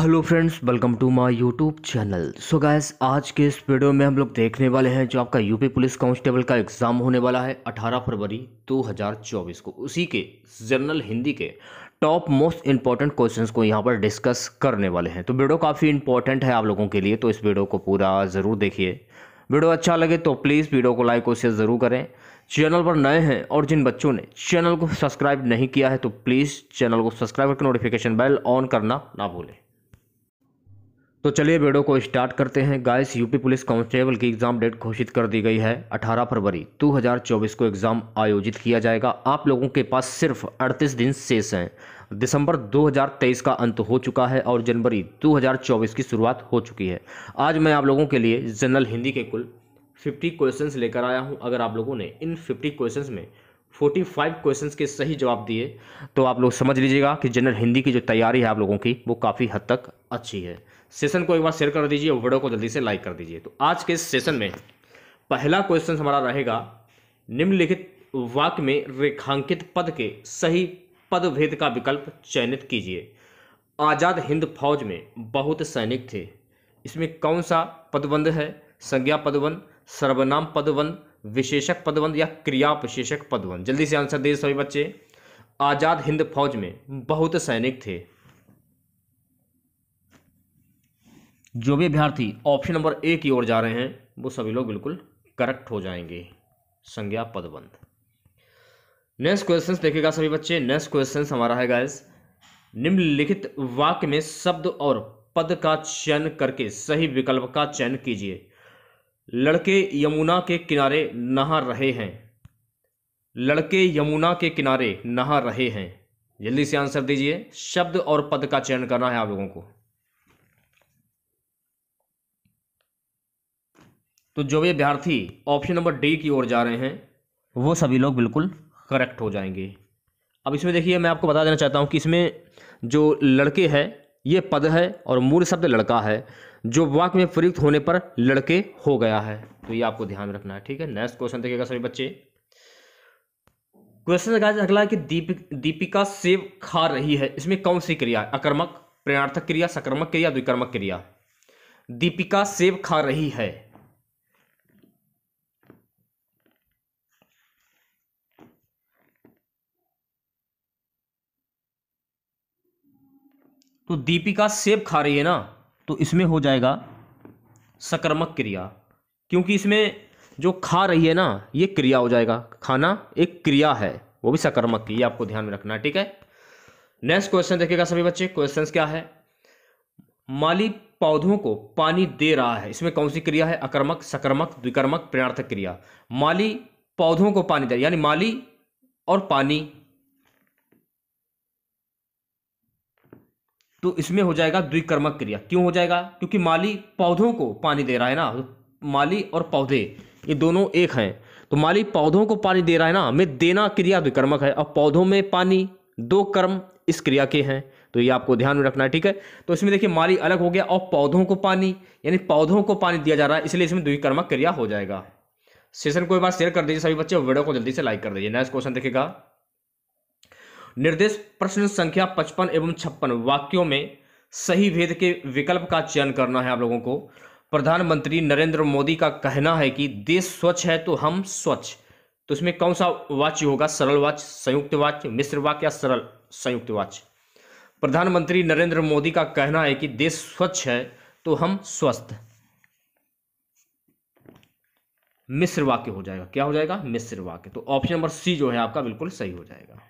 hello friends welcome to my YouTube channel so guys आज के इस वीडियो में हम लोग देखने वाले हैं जो आपका यूपी पुलिस कांस्टेबल का एग्ज़ाम होने वाला है 18 फरवरी 2024 को उसी के जनरल हिंदी के टॉप मोस्ट इंपॉर्टेंट क्वेश्चंस को यहाँ पर डिस्कस करने वाले हैं तो वीडियो काफ़ी इंपॉर्टेंट है आप लोगों के लिए तो इस वीडियो को पूरा ज़रूर देखिए वीडियो अच्छा लगे तो प्लीज़ वीडियो को लाइक और शेयर ज़रूर करें चैनल पर नए हैं और जिन बच्चों ने चैनल को सब्सक्राइब नहीं किया है तो प्लीज़ चैनल को सब्सक्राइब करके नोटिफिकेशन बेल ऑन करना ना भूलें तो चलिए वीडियो को स्टार्ट करते हैं गाइस यूपी पुलिस कांस्टेबल की एग्ज़ाम डेट घोषित कर दी गई है 18 फरवरी 2024 को एग्ज़ाम आयोजित किया जाएगा आप लोगों के पास सिर्फ 38 दिन शेष हैं दिसंबर 2023 का अंत हो चुका है और जनवरी 2024 की शुरुआत हो चुकी है आज मैं आप लोगों के लिए जनरल हिंदी के कुल फिफ्टी क्वेश्चन लेकर आया हूँ अगर आप लोगों ने इन फिफ्टी क्वेश्चन में 45 क्वेश्चंस के सही जवाब दिए तो आप लोग समझ लीजिएगा कि जनरल हिंदी की जो तैयारी है आप लोगों की वो काफ़ी हद तक अच्छी है सेशन को एक बार शेयर कर दीजिए और वीडियो को जल्दी से लाइक कर दीजिए तो आज के सेशन में पहला क्वेश्चन हमारा रहेगा निम्नलिखित वाक्य में रेखांकित पद के सही पद भेद का विकल्प चयनित कीजिए आज़ाद हिंद फौज में बहुत सैनिक थे इसमें कौन सा पदबंध है संज्ञा पदबंध सर्वनाम पदबंध विशेषक पदबंध या क्रिया विशेषक पदबंध जल्दी से आंसर दे सभी बच्चे आज़ाद हिंद फौज में बहुत सैनिक थे जो भी अभ्यर्थी ऑप्शन नंबर ए की ओर जा रहे हैं वो सभी लोग बिल्कुल करेक्ट हो जाएंगे संज्ञा पदबंध नेक्स्ट क्वेश्चन देखेगा सभी बच्चे नेक्स्ट क्वेश्चन हमारा है गाइस निम्नलिखित वाक्य में शब्द और पद का चयन करके सही विकल्प का चयन कीजिए लड़के यमुना के किनारे नहा रहे हैं लड़के यमुना के किनारे नहा रहे हैं जल्दी से आंसर दीजिए शब्द और पद का चयन करना है आप लोगों को तो जो भी अभ्यर्थी ऑप्शन नंबर डी की ओर जा रहे हैं वो सभी लोग बिल्कुल करेक्ट हो जाएंगे अब इसमें देखिए मैं आपको बता देना चाहता हूँ कि इसमें जो लड़के है ये पद है और मूल शब्द लड़का है जो वाक्य में प्रयुक्त होने पर लड़के हो गया है तो ये आपको ध्यान रखना है ठीक है नेक्स्ट क्वेश्चन देखिएगा सभी बच्चे क्वेश्चन अगला है कि दीपिक दीपिका सेब खा रही है इसमें कौन सी क्रिया अकर्मक प्रेरणार्थक क्रिया सकर्मक क्रिया द्विकर्मक क्रिया दीपिका सेब खा रही है तो दीपिका सेब खा रही है ना तो इसमें हो जाएगा सकर्मक क्रिया क्योंकि इसमें जो खा रही है ना ये क्रिया हो जाएगा खाना एक क्रिया है वो भी सकर्मक की ये आपको ध्यान में रखना है ठीक है नेक्स्ट क्वेश्चन देखिएगा सभी बच्चे क्वेश्चंस क्या है माली पौधों को पानी दे रहा है इसमें कौन सी क्रिया है अकर्मक सकर्मक द्विकर्मक प्रणार्थक क्रिया माली पौधों को पानी दे यानी माली और पानी तो इसमें हो जाएगा द्विकर्मक क्रिया क्यों हो जाएगा क्योंकि माली पौधों को पानी दे रहा है ना माली और पौधे ये दोनों एक हैं तो माली पौधों को पानी दे रहा है ना हमें देना क्रिया द्विकर्मक है और पौधों में पानी दो कर्म इस क्रिया के हैं तो ये आपको ध्यान में रखना है ठीक है तो इसमें देखिए माली अलग हो गया और पौधों को पानी यानी पौधों को पानी दिया जा रहा है इसलिए इसमें द्विकर्मक क्रिया हो जाएगा सेशन को एक बार शेयर कर दीजिए सभी बच्चे वीडियो को जल्दी से लाइक कर दीजिए नेक्स्ट क्वेश्चन देखिएगा निर्देश प्रश्न संख्या पचपन एवं छप्पन वाक्यों में सही भेद के विकल्प का चयन करना है आप लोगों को प्रधानमंत्री नरेंद्र मोदी का कहना है कि देश स्वच्छ है तो हम स्वच्छ तो इसमें कौन सा वाच्य होगा सरल वाच्य संयुक्त वाच्य मिश्र वाक्य या सरल संयुक्त वाच्य प्रधानमंत्री नरेंद्र मोदी का कहना है कि देश स्वच्छ है तो हम स्वस्थ मिश्र वाक्य हो जाएगा क्या हो जाएगा मिश्र वाक्य तो ऑप्शन नंबर सी जो है आपका बिल्कुल सही हो जाएगा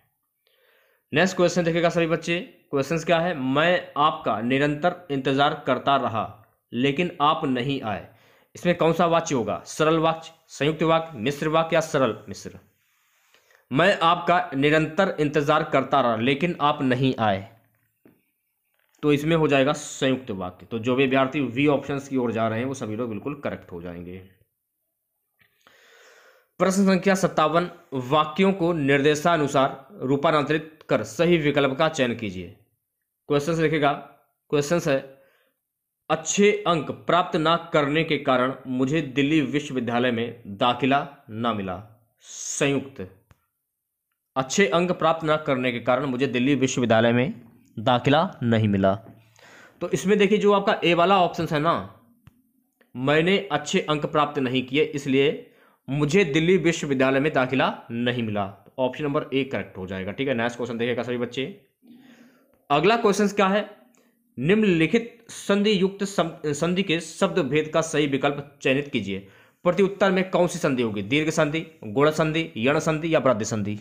नेक्स्ट क्वेश्चन देखेगा सभी बच्चे क्वेश्चन क्या है मैं आपका निरंतर इंतजार करता रहा लेकिन आप नहीं आए इसमें कौन सा वाच्य होगा सरल वाक्य संयुक्त वाक्य मिश्र वाक्य या सरल मिश्र मैं आपका निरंतर इंतजार करता रहा लेकिन आप नहीं आए तो इसमें हो जाएगा संयुक्त वाक्य तो जो भी विद्यार्थी वी ऑप्शन की ओर जा रहे हैं वो सभी लोग बिल्कुल करेक्ट हो जाएंगे प्रश्न संख्या सत्तावन वाक्यों को निर्देशानुसार रूपांतरित कर सही विकल्प का चयन कीजिए क्वेश्चन लिखेगा क्वेश्चन है अच्छे अंक प्राप्त ना करने के कारण मुझे दिल्ली विश्वविद्यालय में दाखिला न मिला संयुक्त अच्छे अंक प्राप्त न करने के कारण मुझे दिल्ली विश्वविद्यालय में दाखिला नहीं मिला तो इसमें देखिए जो आपका ए वाला ऑप्शन है ना मैंने अच्छे अंक प्राप्त नहीं किए इसलिए मुझे दिल्ली विश्वविद्यालय में दाखिला नहीं मिला ऑप्शन नंबर ए करेक्ट हो जाएगा ठीक है नेक्स्ट क्वेश्चन देखेगा सभी बच्चे अगला क्वेश्चन क्या है निम्नलिखित संधि युक्त संधि के शब्द भेद का सही विकल्प चयनित कीजिए प्रति उत्तर में कौन सी संधि होगी दीर्घ संधि गुण संधि यण संधि या वृद्ध संधि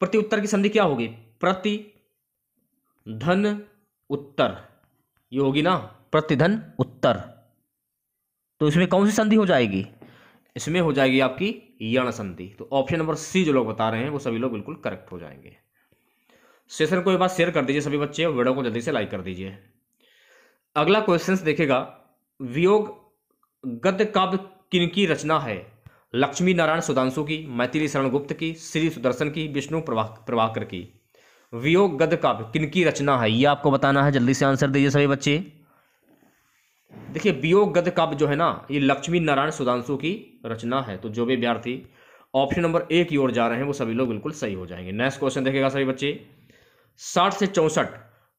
प्रति उत्तर की संधि क्या होगी प्रति धन उत्तर ये होगी ना प्रतिधन उत्तर तो इसमें कौन सी संधि हो जाएगी इसमें हो जाएगी आपकी यण संधि तो ऑप्शन नंबर सी जो लोग बता रहे हैं वो सभी लोग बिल्कुल करेक्ट हो जाएंगे सेशन को एक बार शेयर कर दीजिए सभी बच्चे और वीडियो को जल्दी से लाइक कर दीजिए अगला क्वेश्चन देखेगा वियोग गद्य काव्य की रचना है लक्ष्मी नारायण सुधांशु की मैथिली शरण गुप्त की श्री सुदर्शन की विष्णु प्रभाकर की वियोग गद्य काव्य की रचना है ये आपको बताना है जल्दी से आंसर दीजिए सभी बच्चे देखिए वियोग गद्य काव्य जो है ना ये लक्ष्मी नारायण सुधांशु की रचना है तो जो भी विद्यार्थी ऑप्शन नंबर ए की ओर जा रहे हैं वो सभी लोग बिल्कुल सही हो जाएंगे नेक्स्ट क्वेश्चन देखेगा सभी बच्चे साठ से चौंसठ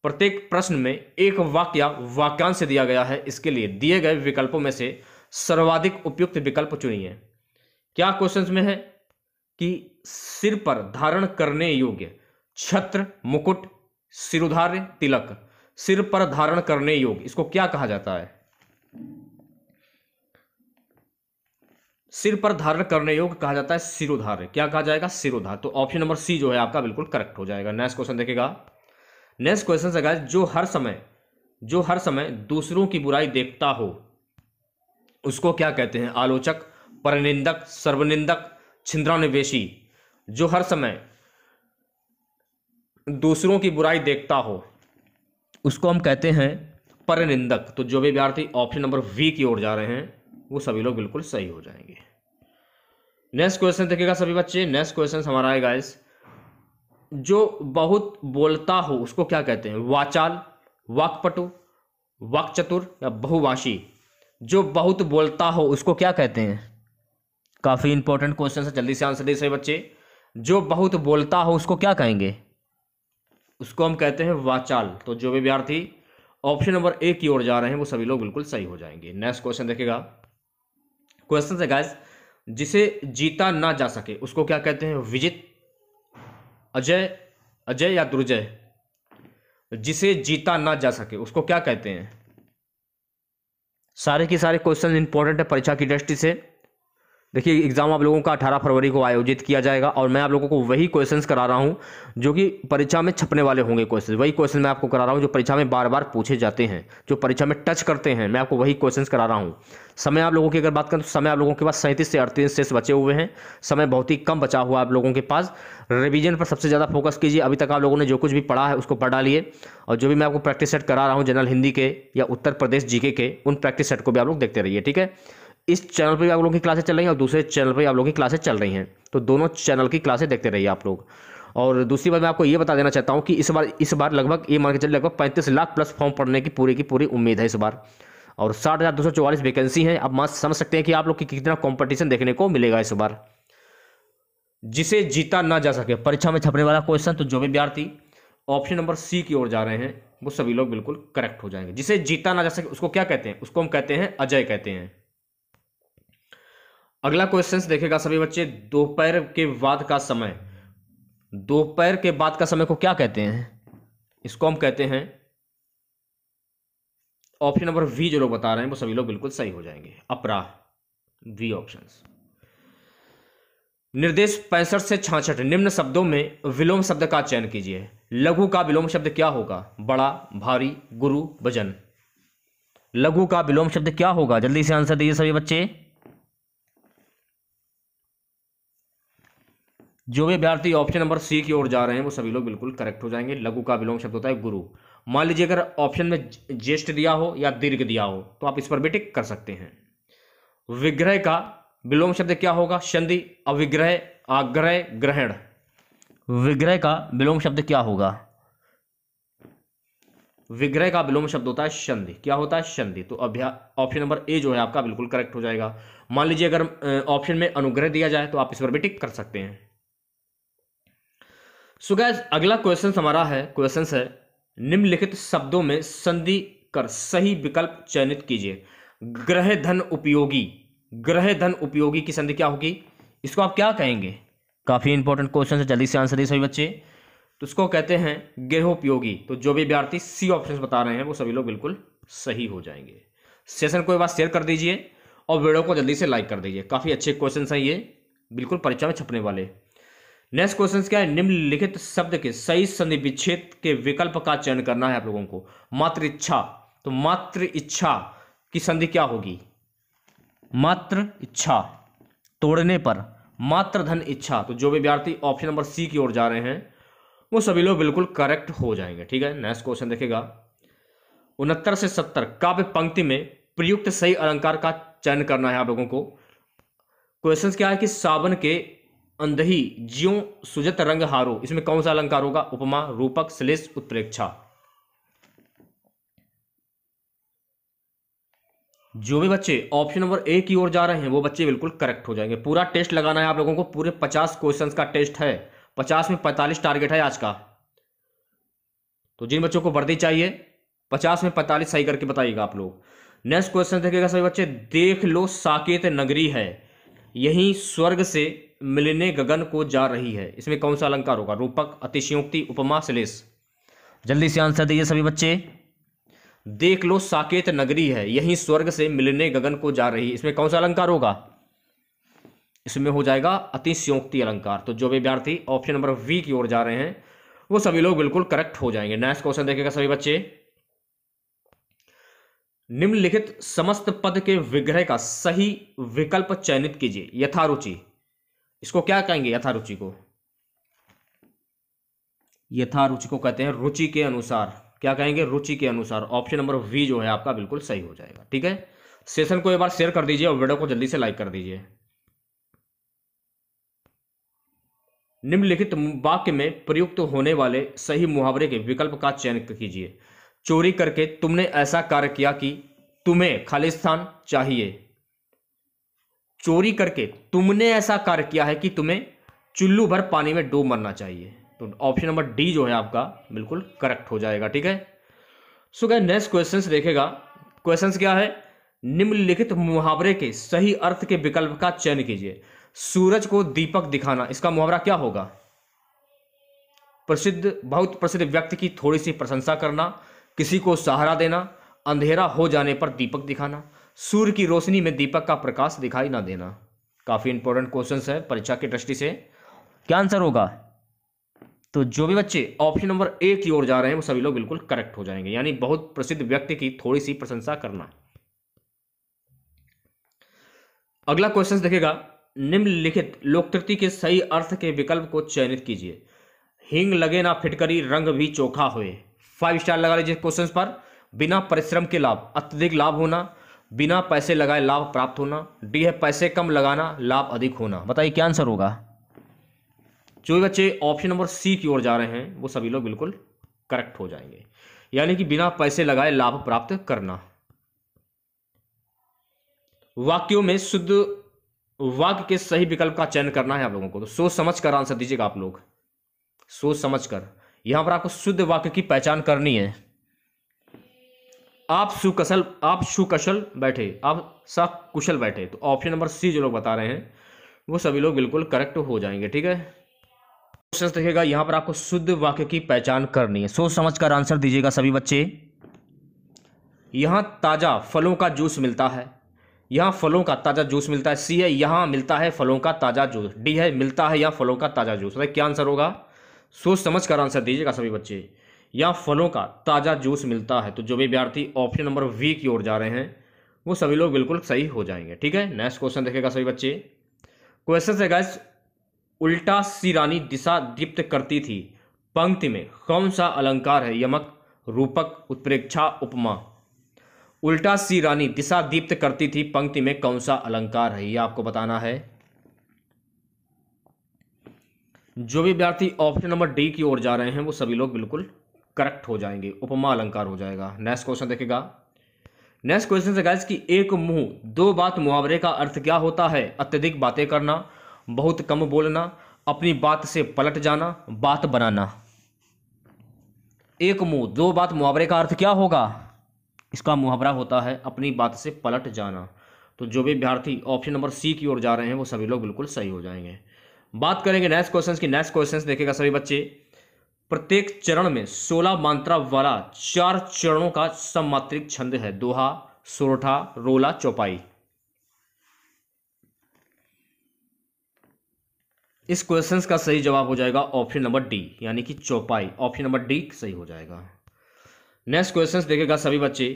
प्रत्येक प्रश्न में एक वाक्य वाक्यांश दिया गया है इसके लिए दिए गए विकल्पों में से सर्वाधिक उपयुक्त विकल्प चुनिए क्या क्वेश्चन में है कि सिर पर धारण करने योग्य छत्र मुकुट सिरुधार्य तिलक सिर पर धारण करने योग्य इसको क्या कहा जाता है सिर पर धारण करने योग कहा जाता है सिरोधार क्या कहा जाएगा सिरोधार तो ऑप्शन नंबर सी जो है आपका बिल्कुल करेक्ट हो जाएगा नेक्स्ट क्वेश्चन देखेगा नेक्स्ट क्वेश्चन से गाइस जो हर समय जो हर समय दूसरों की बुराई देखता हो उसको क्या कहते हैं आलोचक परनिंदक सर्वनिंदक छिंद्रानिवेशी जो हर समय दूसरों की बुराई देखता हो उसको हम कहते हैं परनिंदक तो जो भी विद्यार्थी ऑप्शन नंबर वी की ओर जा रहे हैं वो सभी लोग बिल्कुल सही हो जाएंगे नेक्स्ट क्वेश्चन देखिएगा सभी बच्चे नेक्स्ट क्वेश्चन हमारा आएगा इस जो बहुत बोलता हो उसको क्या कहते हैं वाचाल वाकपटु चतुर या बहुवाशी जो बहुत बोलता हो उसको क्या कहते हैं काफ़ी इंपॉर्टेंट क्वेश्चन है जल्दी से आंसर दे सही बच्चे जो बहुत बोलता हो उसको क्या कहेंगे उसको हम कहते हैं वाचाल तो जो भी विद्यार्थी ऑप्शन नंबर ए की ओर जा रहे हैं वो सभी लोग बिल्कुल सही हो जाएंगे नेक्स्ट क्वेश्चन देखेगा क्वेश्चन है गैस जिसे जीता ना जा सके उसको क्या कहते हैं विजित अजय अजय या दुर्जय जिसे जीता ना जा सके उसको क्या कहते हैं सारे के सारे क्वेश्चन इंपॉर्टेंट है परीक्षा की दृष्टि से देखिए एग्ज़ाम आप लोगों का 18 फरवरी को आयोजित किया जाएगा और मैं आप लोगों को वही क्वेश्चंस करा रहा हूँ जो कि परीक्षा में छपने वाले होंगे क्वेश्चन वही क्वेश्चन मैं आपको करा रहा हूँ जो परीक्षा में बार बार पूछे जाते हैं जो परीक्षा में टच करते हैं मैं आपको वही क्वेश्चन करा रहा हूँ समय आप लोगों की अगर बात करें तो समय आप लोगों के पास सैंतीस से अड़तीस शेष बचे हुए हैं समय बहुत ही कम बचा हुआ आप लोगों के पास रिविजन पर सबसे ज़्यादा फोकस कीजिए अभी तक आप लोगों ने जो कुछ भी पढ़ा है उसको पढ़ा लिए और जो भी मैं आपको प्रैक्टिस सेट करा रहा हूँ जनरल हिंदी के या उत्तर प्रदेश जीके के उन प्रैक्टिस सेट को भी आप लोग देखते रहिए ठीक है इस चैनल पर भी आप लोगों की क्लासेस चल रही हैं और दूसरे चैनल पर आप लोगों की क्लासेस चल रही हैं तो दोनों चैनल की क्लासेस देखते रहिए आप लोग और दूसरी बात मैं आपको ये बता देना चाहता हूँ कि इस बार इस बार लगभग ये मान के चलिए लगभग पैंतीस लाख प्लस फॉर्म पढ़ने की पूरी की पूरी उम्मीद है इस बार और साठ हज़ार दो सौ चौवालीस वैकेंसी है अब मां समझ सकते हैं कि आप लोग की कितना कंपटीशन देखने को मिलेगा इस बार जिसे जीता ना जा सके परीक्षा में छपने वाला क्वेश्चन तो जो भी विद्यार्थी ऑप्शन नंबर सी की ओर जा रहे हैं वो सभी लोग बिल्कुल करेक्ट हो जाएंगे जिसे जीता ना जा सके उसको क्या कहते हैं उसको हम कहते हैं अजय कहते हैं अगला क्वेश्चन देखेगा सभी बच्चे दोपहर के बाद का समय दोपहर के बाद का समय को क्या कहते हैं इसको हम कहते हैं ऑप्शन नंबर वी जो लोग बता रहे हैं वो सभी लोग बिल्कुल सही हो जाएंगे अपरा वी ऑप्शन निर्देश पैंसठ से छाछठ निम्न शब्दों में विलोम शब्द का चयन कीजिए लघु का विलोम शब्द क्या होगा बड़ा भारी गुरु भजन लघु का विलोम शब्द क्या होगा जल्दी से आंसर दीजिए सभी बच्चे जो भी अभ्यार्थी ऑप्शन नंबर सी की ओर जा रहे हैं वो सभी लोग बिल्कुल करेक्ट हो जाएंगे लघु का विलोम शब्द होता है गुरु मान लीजिए अगर ऑप्शन में ज्येष्ठ दिया हो या दीर्घ दिया हो तो आप इस पर भी टिक कर सकते हैं विग्रह का विलोम शब्द क्या होगा संधि अविग्रह आग्रह ग्रहण विग्रह का विलोम शब्द क्या होगा विग्रह का विलोम शब्द होता है संधि क्या होता है संधि तो अभ्या ऑप्शन नंबर ए जो है आपका बिल्कुल करेक्ट हो जाएगा मान लीजिए अगर ऑप्शन में अनुग्रह दिया जाए तो आप इस पर भी टिक कर सकते हैं सो गैस अगला क्वेश्चन हमारा है क्वेश्चन है निम्नलिखित शब्दों में संधि कर सही विकल्प चयनित कीजिए ग्रह धन उपयोगी ग्रह धन उपयोगी की संधि क्या होगी इसको आप क्या कहेंगे काफ़ी इंपॉर्टेंट क्वेश्चन है जल्दी से आंसर दिए सभी बच्चे तो उसको कहते हैं गृह उपयोगी तो जो भी विद्यार्थी सी ऑप्शन बता रहे हैं वो सभी लोग बिल्कुल सही हो जाएंगे सेशन को एक बार शेयर कर दीजिए और वीडियो को जल्दी से लाइक कर दीजिए काफ़ी अच्छे क्वेश्चन हैं ये बिल्कुल परीक्षा में छपने वाले नेक्स्ट क्वेश्चन क्या है निम्नलिखित शब्द के सही संधि विच्छेद के विकल्प का चयन करना है आप लोगों को मात्र इच्छा तो मात्र इच्छा की संधि क्या होगी मात्र इच्छा तोड़ने पर मात्र धन इच्छा तो जो विद्यार्थी ऑप्शन नंबर सी की ओर जा रहे हैं वो सभी लोग बिल्कुल करेक्ट हो जाएंगे ठीक है नेक्स्ट क्वेश्चन देखेगा उनहत्तर से सत्तर काव्य पंक्ति में प्रयुक्त सही अलंकार का चयन करना है आप लोगों को क्वेश्चन क्या है कि सावन के अंधही ज्यो सुजत रंग हारो इसमें कौन सा अलंकार होगा उपमा रूपक श्लेष उत्प्रेक्षा जो भी बच्चे ऑप्शन नंबर ए की ओर जा रहे हैं वो बच्चे बिल्कुल करेक्ट हो जाएंगे पूरा टेस्ट लगाना है आप लोगों को पूरे पचास क्वेश्चंस का टेस्ट है पचास में पैंतालीस टारगेट है आज का तो जिन बच्चों को वर्दी चाहिए पचास में पैंतालीस सही करके बताइएगा आप लोग नेक्स्ट क्वेश्चन देखिएगा सभी बच्चे देख लो साकेत नगरी है यही स्वर्ग से मिलने गगन को जा रही है इसमें कौन सा अलंकार होगा रूपक अतिशयोक्ति उपमा श्लेष जल्दी से आंसर दीजिए सभी बच्चे देख लो साकेत नगरी है यही स्वर्ग से मिलने गगन को जा रही है इसमें कौन सा अलंकार होगा इसमें हो जाएगा अतिशयोक्ति अलंकार तो जो विद्यार्थी ऑप्शन नंबर वी की ओर जा रहे हैं वो सभी लोग बिल्कुल करेक्ट हो जाएंगे नेक्स्ट क्वेश्चन देखेगा सभी बच्चे निम्नलिखित समस्त पद के विग्रह का सही विकल्प चयनित कीजिए यथारुचि इसको क्या कहेंगे यथा रुचि को यथा रुचि को कहते हैं रुचि के अनुसार क्या कहेंगे रुचि के अनुसार ऑप्शन नंबर वी जो है आपका बिल्कुल सही हो जाएगा ठीक है सेशन को एक बार शेयर कर दीजिए और वीडियो को जल्दी से लाइक कर दीजिए निम्नलिखित वाक्य में प्रयुक्त होने वाले सही मुहावरे के विकल्प का चयन कीजिए चोरी करके तुमने ऐसा कार्य किया कि तुम्हें खालिस्तान चाहिए चोरी करके तुमने ऐसा कार्य किया है कि तुम्हें चुल्लू भर पानी में डूब मरना चाहिए तो ऑप्शन नंबर डी जो है आपका बिल्कुल करेक्ट हो जाएगा ठीक है सो क्या नेक्स्ट क्वेश्चन देखेगा क्वेश्चन क्या है निम्नलिखित मुहावरे के सही अर्थ के विकल्प का चयन कीजिए सूरज को दीपक दिखाना इसका मुहावरा क्या होगा प्रसिद्ध बहुत प्रसिद्ध व्यक्ति की थोड़ी सी प्रशंसा करना किसी को सहारा देना अंधेरा हो जाने पर दीपक दिखाना सूर्य की रोशनी में दीपक का प्रकाश दिखाई ना देना काफ़ी इंपॉर्टेंट क्वेश्चन है परीक्षा की दृष्टि से क्या आंसर होगा तो जो भी बच्चे ऑप्शन नंबर ए की ओर जा रहे हैं वो सभी लोग बिल्कुल करेक्ट हो जाएंगे यानी बहुत प्रसिद्ध व्यक्ति की थोड़ी सी प्रशंसा करना अगला क्वेश्चन देखेगा निम्नलिखित लोकतृति के सही अर्थ के विकल्प को चयनित कीजिए हिंग लगे ना फिटकरी रंग भी चोखा हुए फाइव स्टार लगा लीजिए क्वेश्चन पर बिना परिश्रम के लाभ अत्यधिक लाभ होना बिना पैसे लगाए लाभ प्राप्त होना डी है पैसे कम लगाना लाभ अधिक होना बताइए क्या आंसर होगा जो भी बच्चे ऑप्शन नंबर सी की ओर जा रहे हैं वो सभी लोग बिल्कुल करेक्ट हो जाएंगे यानी कि बिना पैसे लगाए लाभ प्राप्त करना वाक्यों में शुद्ध वाक्य के सही विकल्प का चयन करना है आप लोगों को तो सोच समझ कर आंसर दीजिएगा आप लोग सोच समझ कर यहां पर आपको शुद्ध वाक्य की पहचान करनी है आप सुकशल आप सुकशल बैठे आप सकुशल बैठे तो ऑप्शन नंबर सी जो लोग बता रहे हैं वो सभी लोग बिल्कुल करेक्ट हो जाएंगे ठीक है क्वेश्चन देखिएगा यहाँ पर आपको शुद्ध वाक्य की पहचान करनी है सोच समझ कर आंसर दीजिएगा सभी बच्चे यहाँ ताज़ा फलों का जूस मिलता है यहाँ फलों का ताज़ा जूस मिलता है सी है यहाँ मिलता है फलों का ताज़ा जूस डी है मिलता है यहाँ फलों का ताज़ा जूस तो क्या आंसर होगा सोच समझ कर आंसर दीजिएगा सभी बच्चे या फलों का ताज़ा जूस मिलता है तो जो भी विद्यार्थी ऑप्शन नंबर वी की ओर जा रहे हैं वो सभी लोग बिल्कुल सही हो जाएंगे ठीक है नेक्स्ट क्वेश्चन देखेगा सभी बच्चे क्वेश्चन है गैस उल्टा सिरानी दिशा दीप्त करती थी पंक्ति में कौन सा अलंकार है यमक रूपक उत्प्रेक्षा उपमा उल्टा सी रानी दिशा दीप्त करती थी पंक्ति में कौन सा अलंकार है यह आपको बताना है जो भी विद्यार्थी ऑप्शन नंबर डी की ओर जा रहे हैं वो सभी लोग बिल्कुल करेक्ट हो जाएंगे उपमा अलंकार हो जाएगा नेक्स्ट क्वेश्चन देखेगा नेक्स्ट क्वेश्चन से गाइस कि एक मुंह दो बात मुहावरे का अर्थ क्या होता है अत्यधिक बातें करना बहुत कम बोलना अपनी बात से पलट जाना बात बनाना एक मुंह दो बात मुहावरे का अर्थ क्या होगा इसका मुहावरा होता है अपनी बात से पलट जाना तो जो भी विद्यार्थी ऑप्शन नंबर सी की ओर जा रहे हैं वो सभी लोग बिल्कुल सही हो जाएंगे बात करेंगे नेक्स्ट क्वेश्चन की नेक्स्ट क्वेश्चन देखेगा सभी बच्चे प्रत्येक चरण में सोलह मात्रा वाला चार चरणों का सममात्रिक छंद है दोहा सोरठा रोला चौपाई इस क्वेश्चन का सही जवाब हो जाएगा ऑप्शन नंबर डी यानी कि चौपाई ऑप्शन नंबर डी सही हो जाएगा नेक्स्ट क्वेश्चन देखेगा सभी बच्चे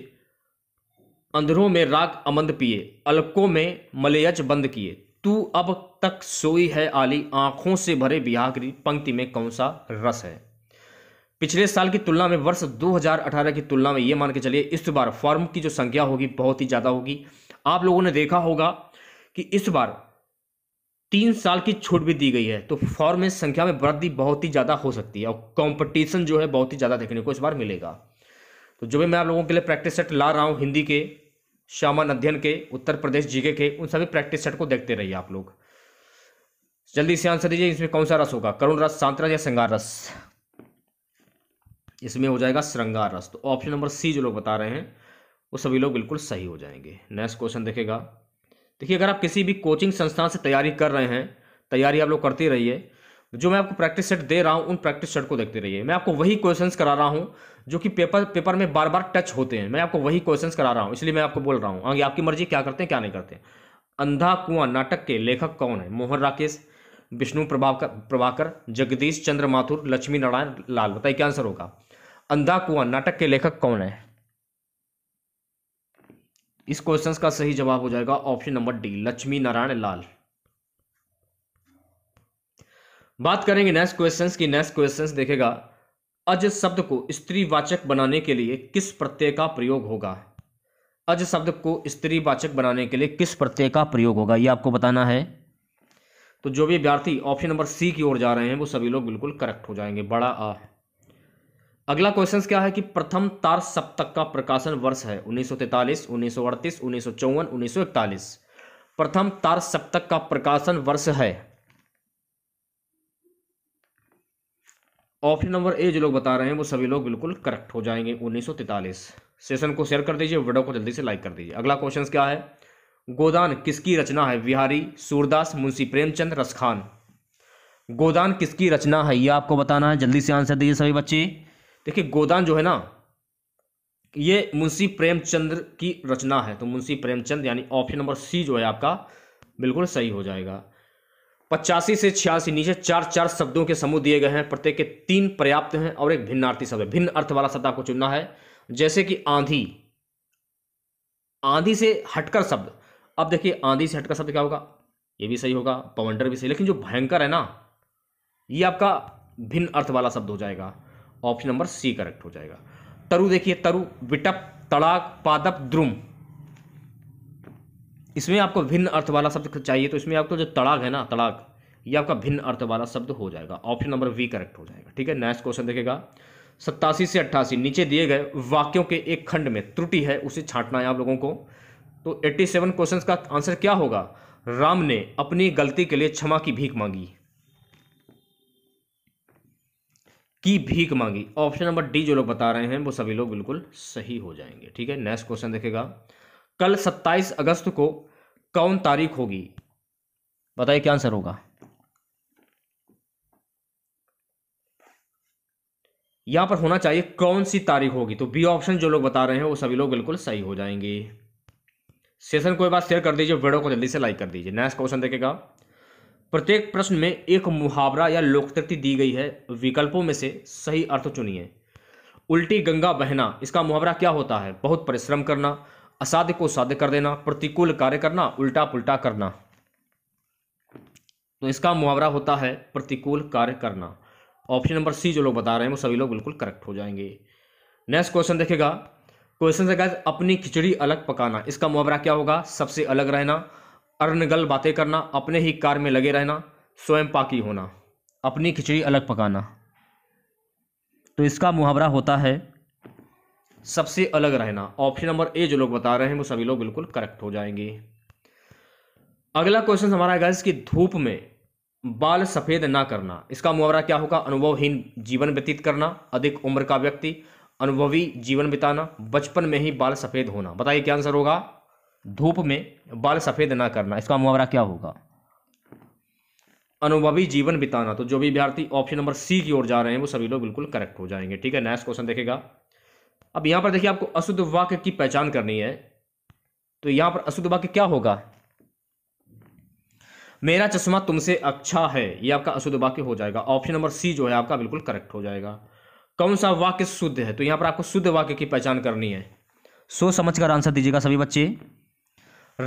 अंधरों में राग अमंद पिए अलकों में मलयच बंद किए तू अब तक सोई है आली आंखों से भरे बिहागरी पंक्ति में कौन सा रस है पिछले साल की तुलना में वर्ष 2018 की तुलना में ये मान के चलिए इस बार फॉर्म की जो संख्या होगी बहुत ही ज़्यादा होगी आप लोगों ने देखा होगा कि इस बार तीन साल की छूट भी दी गई है तो फॉर्म में संख्या में वृद्धि बहुत ही ज़्यादा हो सकती है और कंपटीशन जो है बहुत ही ज़्यादा देखने को इस बार मिलेगा तो जो भी मैं आप लोगों के लिए प्रैक्टिस सेट ला रहा हूँ हिंदी के श्यामा अध्ययन के उत्तर प्रदेश जीके के उन सभी प्रैक्टिस सेट को देखते रहिए आप लोग जल्दी से आंसर दीजिए इसमें कौन सा रस होगा करुण रस सांतरस या श्रृंगार रस इसमें हो जाएगा श्रृंगार रस तो ऑप्शन नंबर सी जो लोग बता रहे हैं वो सभी लोग बिल्कुल सही हो जाएंगे नेक्स्ट क्वेश्चन देखेगा देखिए अगर आप किसी भी कोचिंग संस्थान से तैयारी कर रहे हैं तैयारी आप लोग करती रहिए जो मैं आपको प्रैक्टिस सेट दे रहा हूँ उन प्रैक्टिस सेट को देखते रहिए मैं आपको वही क्वेश्चंस करा रहा हूँ जो कि पेपर पेपर में बार बार टच होते हैं मैं आपको वही क्वेश्चंस करा रहा हूँ इसलिए मैं आपको बोल रहा हूँ आगे आपकी मर्जी क्या करते हैं क्या नहीं करते अंधा कुआं नाटक के लेखक कौन है मोहन राकेश विष्णु प्रभाकर प्रभाकर जगदीश चंद्र माथुर लक्ष्मी नारायण लाल बताइए क्या आंसर होगा अंधा कुआ नाटक के लेखक कौन है इस क्वेश्चन का सही जवाब हो जाएगा option number D Lakshmi Narayan Lal बात करेंगे नेक्स्ट क्वेश्चन की नेक्स्ट क्वेश्चन देखेगा अज शब्द को स्त्रीवाचक बनाने के लिए किस प्रत्यय का प्रयोग होगा अज शब्द को स्त्रीवाचक बनाने के लिए किस प्रत्यय का प्रयोग होगा यह आपको बताना है तो जो भी विद्यार्थी ऑप्शन नंबर सी की ओर जा रहे हैं वो सभी लोग बिल्कुल करेक्ट हो जाएंगे बड़ा आ अगला क्वेश्चन क्या है कि प्रथम तार सप्तक का प्रकाशन वर्ष है 1943, 1938, तैतालीस 1941 प्रथम तार सप्तक का प्रकाशन वर्ष है ऑप्शन नंबर ए जो लोग बता रहे हैं वो सभी लोग बिल्कुल करेक्ट हो जाएंगे 1943 सेशन को शेयर कर दीजिए वीडियो को जल्दी से लाइक कर दीजिए अगला क्वेश्चन क्या है गोदान किसकी रचना है बिहारी सूरदास मुंशी प्रेमचंद रसखान गोदान किसकी रचना है ये आपको बताना है जल्दी से आंसर दीजिए सभी बच्चे देखिए गोदान जो है ना ये मुंशी प्रेमचंद्र की रचना है तो मुंशी प्रेमचंद यानी ऑप्शन नंबर सी जो है आपका बिल्कुल सही हो जाएगा पचासी से छियासी नीचे चार चार शब्दों के समूह दिए गए हैं प्रत्येक के तीन पर्याप्त हैं और एक भिन्नार्थी शब्द है भिन्न अर्थ वाला शब्द आपको चुनना है जैसे कि आंधी आंधी से हटकर शब्द अब देखिए आंधी से हटकर शब्द क्या होगा ये भी सही होगा पवंडर भी सही लेकिन जो भयंकर है ना ये आपका भिन्न अर्थ वाला शब्द हो जाएगा ऑप्शन नंबर सी करेक्ट हो जाएगा तरु देखिए तरु विटप तड़ाक पादप द्रुम इसमें आपको भिन्न अर्थ वाला शब्द चाहिए तो इसमें आपको जो तड़ाक है ना तड़ाक ये आपका भिन्न अर्थ वाला शब्द हो जाएगा ऑप्शन नंबर वी करेक्ट हो जाएगा ठीक है नेक्स्ट क्वेश्चन देखेगा सत्तासी से अट्ठासी नीचे दिए गए वाक्यों के एक खंड में त्रुटि है उसे छांटना है आप लोगों को तो 87 सेवन का आंसर क्या होगा राम ने अपनी गलती के लिए क्षमा की भीख मांगी की भीख मांगी ऑप्शन नंबर डी जो लोग बता रहे हैं वो सभी लोग बिल्कुल सही हो जाएंगे ठीक है नेक्स्ट क्वेश्चन देखेगा कल 27 अगस्त को कौन तारीख होगी बताइए क्या आंसर होगा यहां पर होना चाहिए कौन सी तारीख होगी तो बी ऑप्शन जो लोग बता रहे हैं वो सभी लोग बिल्कुल सही हो जाएंगे सेशन कोई बात शेयर कर दीजिए वीडियो को जल्दी से लाइक कर दीजिए नेक्स्ट क्वेश्चन देखेगा प्रत्येक प्रश्न में एक मुहावरा या लोकतृति दी गई है विकल्पों में से सही अर्थ चुनिए उल्टी गंगा बहना इसका मुहावरा क्या होता है बहुत परिश्रम करना असाध्य को साध्य कर देना प्रतिकूल कार्य करना उल्टा पुल्टा करना तो इसका मुहावरा होता है प्रतिकूल कार्य करना ऑप्शन नंबर सी जो लोग बता रहे हैं वो सभी लोग बिल्कुल करेक्ट हो जाएंगे नेक्स्ट क्वेश्चन देखेगा क्वेश्चन से अपनी खिचड़ी अलग पकाना इसका मुहावरा क्या होगा सबसे अलग रहना अर्नगल बातें करना अपने ही कार में लगे रहना स्वयं पाकी होना अपनी खिचड़ी अलग पकाना तो इसका मुहावरा होता है सबसे अलग रहना ऑप्शन नंबर ए जो लोग बता रहे हैं वो सभी लोग बिल्कुल करेक्ट हो जाएंगे अगला क्वेश्चन हमारा है इसकी धूप में बाल सफ़ेद ना करना इसका मुहावरा क्या होगा अनुभवहीन जीवन व्यतीत करना अधिक उम्र का व्यक्ति अनुभवी जीवन बिताना बचपन में ही बाल सफ़ेद होना बताइए क्या आंसर होगा धूप में बाल सफ़ेद ना करना इसका मुहावरा क्या होगा अनुभवी जीवन बिताना तो जो भी विद्यार्थी ऑप्शन नंबर सी की ओर जा रहे हैं वो सभी लोग बिल्कुल करेक्ट हो जाएंगे ठीक है नेक्स्ट क्वेश्चन देखेगा अब यहाँ पर देखिए आपको अशुद्ध वाक्य की पहचान करनी है तो यहाँ पर अशुद्ध वाक्य क्या होगा मेरा चश्मा तुमसे अच्छा है ये आपका अशुद्ध वाक्य हो जाएगा ऑप्शन नंबर सी जो है आपका बिल्कुल करेक्ट हो जाएगा कौन सा वाक्य शुद्ध है तो यहाँ पर आपको शुद्ध वाक्य की पहचान करनी है सोच समझ कर आंसर दीजिएगा सभी बच्चे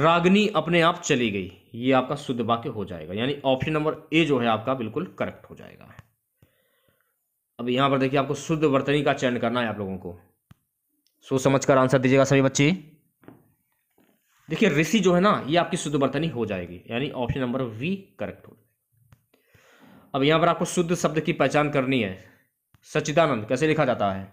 रागनी अपने आप चली गई ये आपका शुद्ध वाक्य हो जाएगा यानी ऑप्शन नंबर ए जो है आपका बिल्कुल करेक्ट हो जाएगा अब यहां पर देखिए आपको शुद्ध वर्तनी का चयन करना है आप लोगों को सोच समझ कर आंसर दीजिएगा सभी बच्चे देखिए ऋषि जो है ना ये आपकी शुद्ध वर्तनी हो जाएगी यानी ऑप्शन नंबर वी करेक्ट हो अब यहां पर आपको शुद्ध शब्द की पहचान करनी है सच्चिदानंद कैसे लिखा जाता है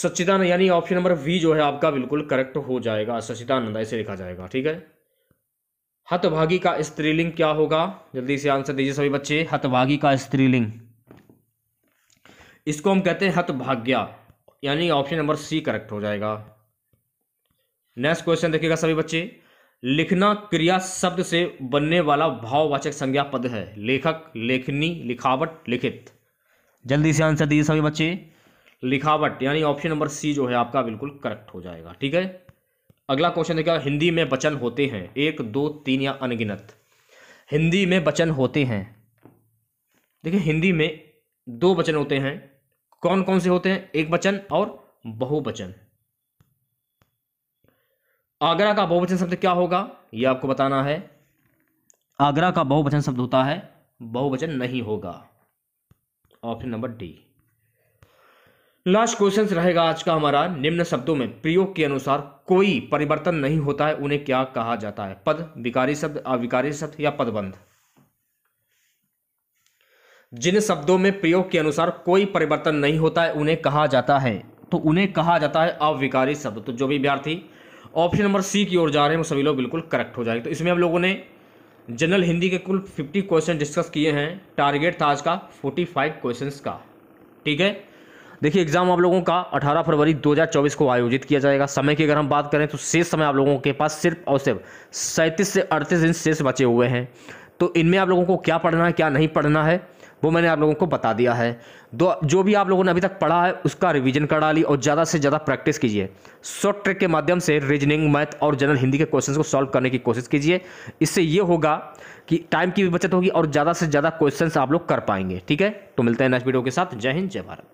सच्चिदानंद यानी ऑप्शन नंबर वी जो है आपका बिल्कुल करेक्ट हो जाएगा सच्चिदानंद ऐसे लिखा जाएगा ठीक है हतभागी का स्त्रीलिंग क्या होगा जल्दी से आंसर दीजिए सभी बच्चे हतभागी का स्त्रीलिंग इसको हम कहते हैं हतभाग्या यानी ऑप्शन नंबर सी करेक्ट हो जाएगा नेक्स्ट क्वेश्चन देखिएगा सभी बच्चे लिखना क्रिया शब्द से बनने वाला भाववाचक संज्ञा पद है लेखक लेखनी लिखावट लिखित जल्दी से आंसर दीजिए सभी बच्चे लिखावट यानी ऑप्शन नंबर सी जो है आपका बिल्कुल करेक्ट हो जाएगा ठीक है अगला क्वेश्चन देखा हिंदी में वचन होते हैं एक दो तीन या अनगिनत हिंदी में वचन होते हैं देखिए हिंदी में दो वचन होते हैं कौन कौन से होते हैं एक वचन और बहुवचन आगरा का बहुवचन शब्द क्या होगा यह आपको बताना है आगरा का बहुवचन शब्द होता है बहुवचन नहीं होगा option number D last question रहेगा आज का हमारा निम्न शब्दों में प्रयोग के अनुसार कोई परिवर्तन नहीं होता है उन्हें क्या कहा जाता है पद विकारी शब्द अविकारी शब्द या पदबंध जिन शब्दों में प्रयोग के अनुसार कोई परिवर्तन नहीं होता है उन्हें कहा जाता है तो उन्हें कहा जाता है अविकारी शब्द तो जो भी विद्यार्थी ऑप्शन नंबर सी की ओर जा रहे हैं वो सभी लोग बिल्कुल करेक्ट हो जाएंगे तो इसमें हम लोगों ने जनरल हिंदी के कुल फिफ्टी क्वेश्चन डिस्कस किए हैं टारगेट था आज का फोर्टी फाइव क्वेश्चन का ठीक है देखिए एग्जाम आप लोगों का 18 फरवरी 2024 को आयोजित किया जाएगा समय की अगर हम बात करें तो शेष समय आप लोगों के पास सिर्फ और सिर्फ सैंतीस से अड़तीस दिन शेष बचे हुए हैं तो इनमें आप लोगों को क्या पढ़ना है क्या नहीं पढ़ना है वो मैंने आप लोगों को बता दिया है दो जो भी आप लोगों ने अभी तक पढ़ा है उसका रिवीजन करा ली और ज़्यादा से ज़्यादा प्रैक्टिस कीजिए शॉर्ट ट्रिक के माध्यम से रीजनिंग मैथ और जनरल हिंदी के क्वेश्चन को सॉल्व करने की कोशिश कीजिए इससे ये होगा कि टाइम की भी बचत होगी और ज़्यादा से ज़्यादा क्वेश्चन आप लोग कर पाएंगे ठीक है तो मिलते हैं नेक्स्ट वीडियो के साथ जय हिंद जय भारत